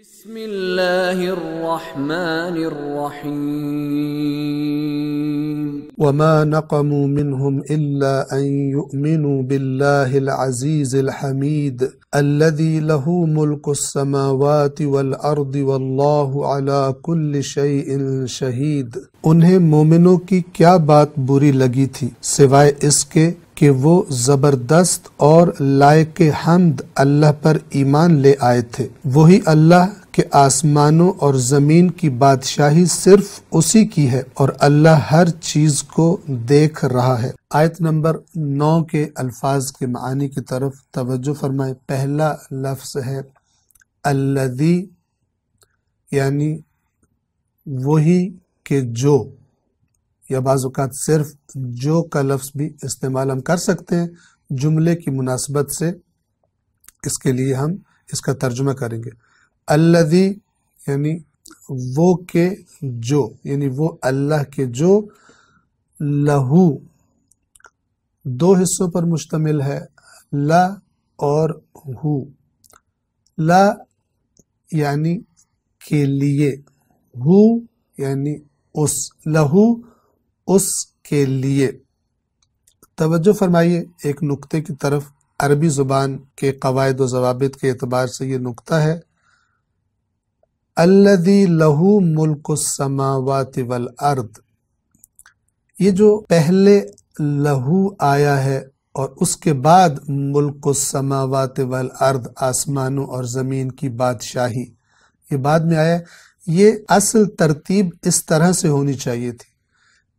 بسم اللہ الرحمن الرحیم وما نقموا منهم الا ان يؤمنوا بالله العزيز الحميد الذي له ملك السماوات والارض والله على كل شيء شهيد انہیں مومنوں کی کیا بات بری لگی تھی سوائے اس کے کہ وہ زبردست اور لائق حمد اللہ پر ایمان لے آئے تھے وہی اللہ کے آسمانوں اور زمین کی بادشاہی صرف اسی کی ہے اور اللہ ہر چیز کو دیکھ رہا ہے آیت نمبر نو کے الفاظ کے معنی کی طرف توجہ فرمائے پہلا لفظ ہے اللذی یعنی وہی کہ جو یا بعض اوقات صرف جو کا لفظ بھی استعمال ہم کر سکتے ہیں جملے کی مناسبت سے اس کے لیے ہم اس کا ترجمہ کریں گے اللہ یعنی وہ کے جو یعنی وہ اللہ کے جو لہو دو حصوں پر مشتمل ہے لا اور ہو لا یعنی کے لیے ہو یعنی اس لہو اس کے لیے توجہ فرمائیے ایک نقطے کی طرف عربی زبان کے قواعد و ضوابط کے اعتبار سے یہ نقطہ ہے لہو ملک السماوات والارض یہ جو پہلے لہو آیا ہے اور اس کے بعد ملک و سماوات آسمانوں اور زمین کی بادشاہی یہ بعد میں آیا یہ اصل ترتیب اس طرح سے ہونی چاہیے تھی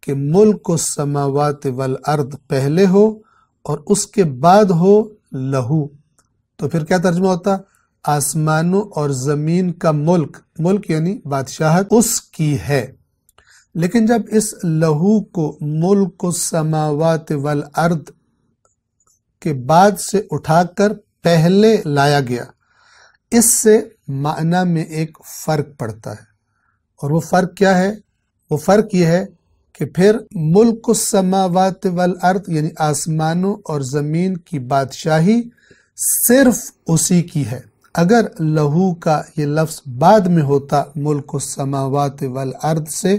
کہ ملک السماوات سماوات پہلے ہو اور اس کے بعد ہو لہو تو پھر کیا ترجمہ ہوتا آسمانوں اور زمین کا ملک ملک یعنی بادشاہت اس کی ہے لیکن جب اس لہو کو ملک السماوات سماوات کے بعد سے اٹھا کر پہلے لایا گیا اس سے معنی میں ایک فرق پڑتا ہے اور وہ فرق کیا ہے وہ فرق یہ ہے کہ پھر ملک السماوات والارض یعنی آسمانوں اور زمین کی بادشاہی صرف اسی کی ہے اگر لہو کا یہ لفظ بعد میں ہوتا ملک السماوات والارض سے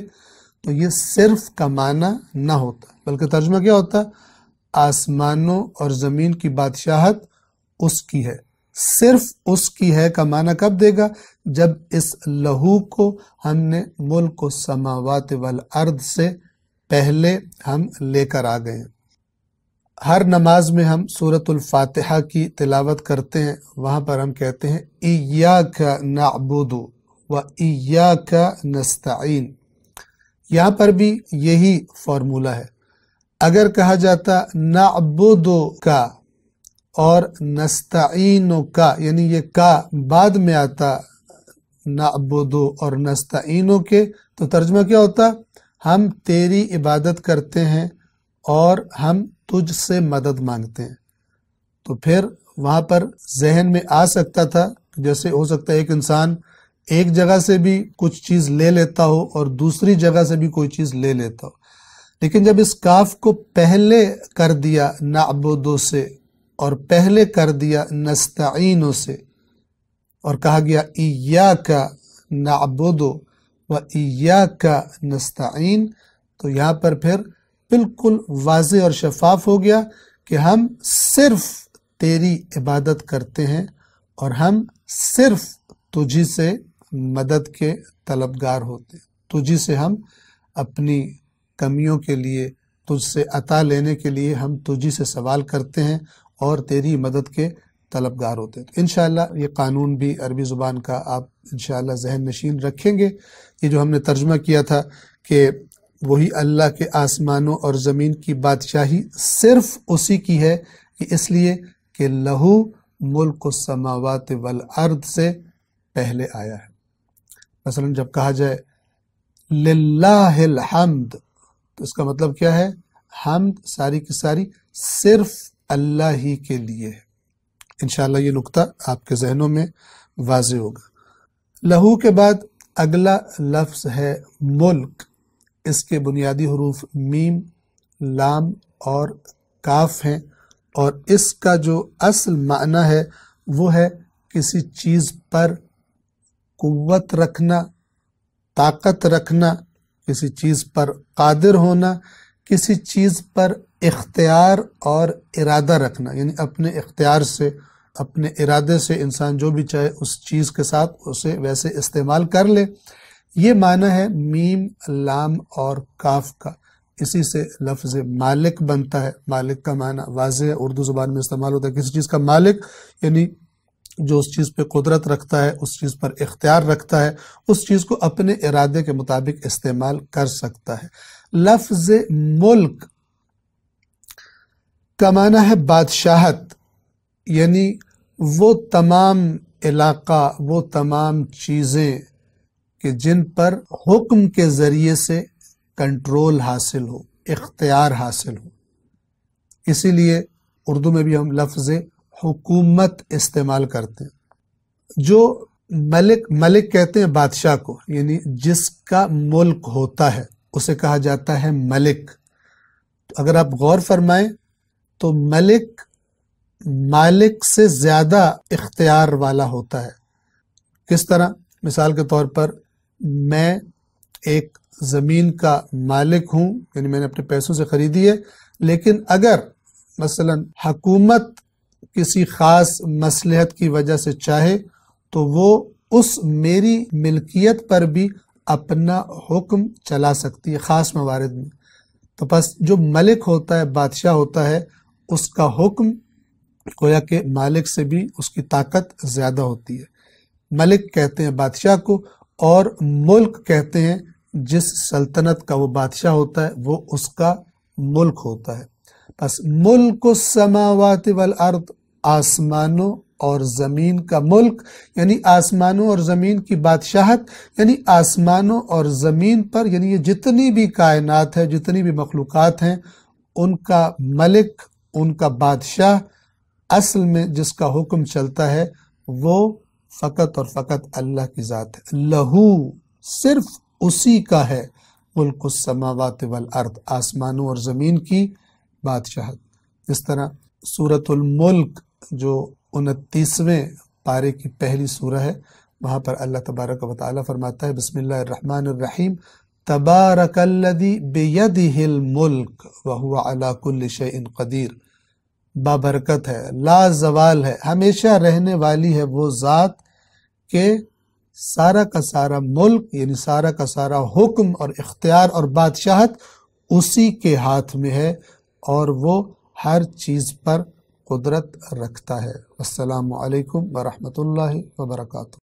تو یہ صرف کا معنی نہ ہوتا بلکہ ترجمہ کیا ہوتا آسمانوں اور زمین کی بادشاہت اس کی ہے صرف اس کی ہے کا معنی کب دے گا جب اس لہو کو ہم نے ملک و سماوات ورد سے پہلے ہم لے کر آ گئے ہیں ہر نماز میں ہم سورت الفاتحہ کی تلاوت کرتے ہیں وہاں پر ہم کہتے ہیں ایا کا نا ایاک نستعین یہاں پر بھی یہی فارمولہ ہے اگر کہا جاتا نا کا اور نستعین کا یعنی یہ کا بعد میں آتا نا اور نستعین کے تو ترجمہ کیا ہوتا ہم تیری عبادت کرتے ہیں اور ہم تجھ سے مدد مانگتے ہیں تو پھر وہاں پر ذہن میں آ سکتا تھا جیسے ہو سکتا ہے ایک انسان ایک جگہ سے بھی کچھ چیز لے لیتا ہو اور دوسری جگہ سے بھی کوئی چیز لے لیتا ہو لیکن جب اس کاف کو پہلے کر دیا نعبدو سے اور پہلے کر دیا نستعینوں سے اور کہا گیا ایاکا نعبدو کا و ایا کا نستعین تو یہاں پر پھر بالکل واضح اور شفاف ہو گیا کہ ہم صرف تیری عبادت کرتے ہیں اور ہم صرف تجھی سے مدد کے طلبگار ہوتے ہیں تجھی سے ہم اپنی کمیوں کے لیے تجھ سے عطا لینے کے لیے ہم تجھی سے سوال کرتے ہیں اور تیری مدد کے طلبگار ہوتے ہیں انشاءاللہ یہ قانون بھی عربی زبان کا آپ انشاءاللہ ذہن نشین رکھیں گے یہ جو ہم نے ترجمہ کیا تھا کہ وہی اللہ کے آسمانوں اور زمین کی بادشاہی صرف اسی کی ہے کہ اس لیے کہ لہو ملک السماوات والارض سے پہلے آیا ہے مثلا جب کہا جائے للہ الحمد تو اس کا مطلب کیا ہے حمد ساری کی ساری صرف اللہ ہی کے لیے ہے انشاءاللہ یہ نقطہ آپ کے ذہنوں میں واضح ہوگا لہو کے بعد اگلا لفظ ہے ملک اس کے بنیادی حروف میم لام اور کاف ہیں اور اس کا جو اصل معنی ہے وہ ہے کسی چیز پر قوت رکھنا طاقت رکھنا کسی چیز پر قادر ہونا کسی چیز پر اختیار اور ارادہ رکھنا یعنی اپنے اختیار سے اپنے ارادے سے انسان جو بھی چاہے اس چیز کے ساتھ اسے ویسے استعمال کر لے یہ معنی ہے میم لام اور کاف کا اسی سے لفظ مالک بنتا ہے مالک کا معنی واضح ہے اردو زبان میں استعمال ہوتا ہے کسی چیز کا مالک یعنی جو اس چیز پہ قدرت رکھتا ہے اس چیز پر اختیار رکھتا ہے اس چیز کو اپنے ارادے کے مطابق استعمال کر سکتا ہے لفظ ملک کا معنی ہے بادشاہت یعنی وہ تمام علاقہ وہ تمام چیزیں کہ جن پر حکم کے ذریعے سے کنٹرول حاصل ہو اختیار حاصل ہو اسی لیے اردو میں بھی ہم لفظ حکومت استعمال کرتے ہیں جو ملک ملک کہتے ہیں بادشاہ کو یعنی جس کا ملک ہوتا ہے اسے کہا جاتا ہے ملک اگر آپ غور فرمائیں تو ملک مالک سے زیادہ اختیار والا ہوتا ہے کس طرح مثال کے طور پر میں ایک زمین کا مالک ہوں یعنی میں نے اپنے پیسوں سے خریدی ہے لیکن اگر مثلا حکومت کسی خاص مصلحت کی وجہ سے چاہے تو وہ اس میری ملکیت پر بھی اپنا حکم چلا سکتی ہے خاص موارد میں تو بس جو ملک ہوتا ہے بادشاہ ہوتا ہے اس کا حکم گویا کہ مالک سے بھی اس کی طاقت زیادہ ہوتی ہے ملک کہتے ہیں بادشاہ کو اور ملک کہتے ہیں جس سلطنت کا وہ بادشاہ ہوتا ہے وہ اس کا ملک ہوتا ہے بس ملک السماوات والارض آسمانوں اور زمین کا ملک یعنی آسمانوں اور زمین کی بادشاہت یعنی آسمانوں اور زمین پر یعنی یہ جتنی بھی کائنات ہے جتنی بھی مخلوقات ہیں ان کا ملک ان کا بادشاہ اصل میں جس کا حکم چلتا ہے وہ فقط اور فقط اللہ کی ذات ہے لہو صرف اسی کا ہے ملک السماوات والارض آسمانوں اور زمین کی بادشاہت اس طرح صورت الملک جو انتیسویں پارے کی پہلی سورہ ہے وہاں پر اللہ تبارک و تعالیٰ فرماتا ہے بسم اللہ الرحمن الرحیم تبارک بیدہ الملک وہو علا کل ان قدیر بابرکت ہے لا زوال ہے ہمیشہ رہنے والی ہے وہ ذات کہ سارا کا سارا ملک یعنی سارا کا سارا حکم اور اختیار اور بادشاہت اسی کے ہاتھ میں ہے اور وہ ہر چیز پر قدرت رکھتا ہے السلام علیکم ورحمۃ اللہ وبرکاتہ